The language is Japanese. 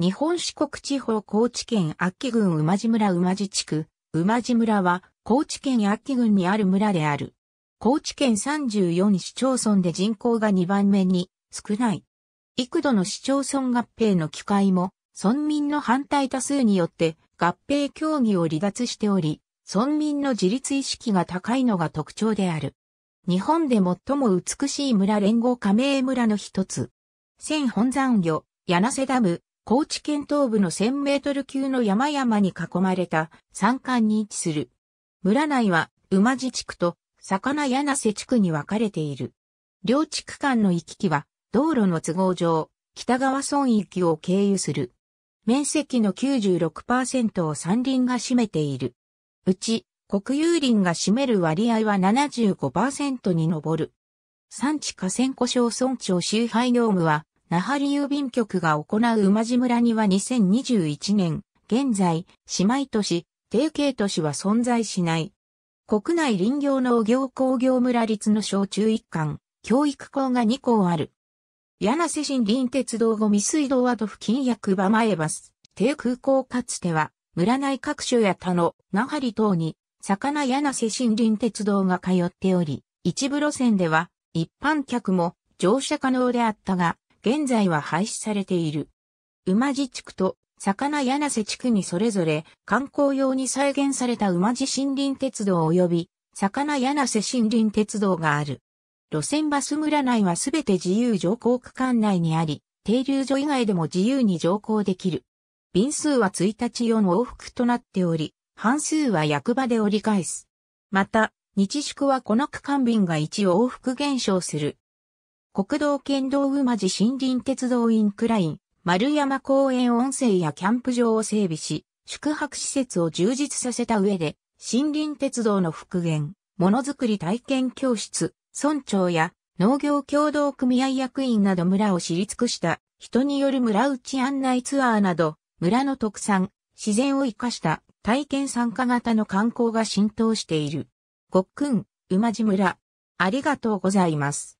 日本四国地方高知県秋郡馬路村馬路地区、馬路村は高知県秋郡にある村である。高知県34市町村で人口が2番目に少ない。幾度の市町村合併の機会も、村民の反対多数によって合併協議を離脱しており、村民の自立意識が高いのが特徴である。日本で最も美しい村連合加盟村の一つ。千本山魚、柳瀬ダム、高知県東部の1000メートル級の山々に囲まれた山間に位置する。村内は馬地地区と魚柳瀬地区に分かれている。両地区間の行き来は道路の都合上、北川村域を経由する。面積の96%を山林が占めている。うち、国有林が占める割合は75%に上る。産地河川湖省村長周配業務は、那覇郵便局が行う馬路村には2021年、現在、姉妹都市、定携都市は存在しない。国内林業農業工業村立の小中一貫、教育校が2校ある。柳瀬新林鉄道ゴミ水道跡付近役場前バス、低空港かつては、村内各所や他の那覇里等に、魚柳瀬新林鉄道が通っており、一部路線では、一般客も乗車可能であったが、現在は廃止されている。馬路地区と魚柳瀬地区にそれぞれ観光用に再現された馬路森林鉄道及び魚柳瀬森林鉄道がある。路線バス村内はすべて自由乗降区間内にあり、停留所以外でも自由に乗降できる。便数は1日用の往復となっており、半数は役場で折り返す。また、日宿はこの区間便が1往復減少する。国道県道馬路森林鉄道インクライン、丸山公園温泉やキャンプ場を整備し、宿泊施設を充実させた上で、森林鉄道の復元、ものづくり体験教室、村長や農業協同組合役員など村を知り尽くした人による村内案内ツアーなど、村の特産、自然を活かした体験参加型の観光が浸透している。ごっくん、馬路村。ありがとうございます。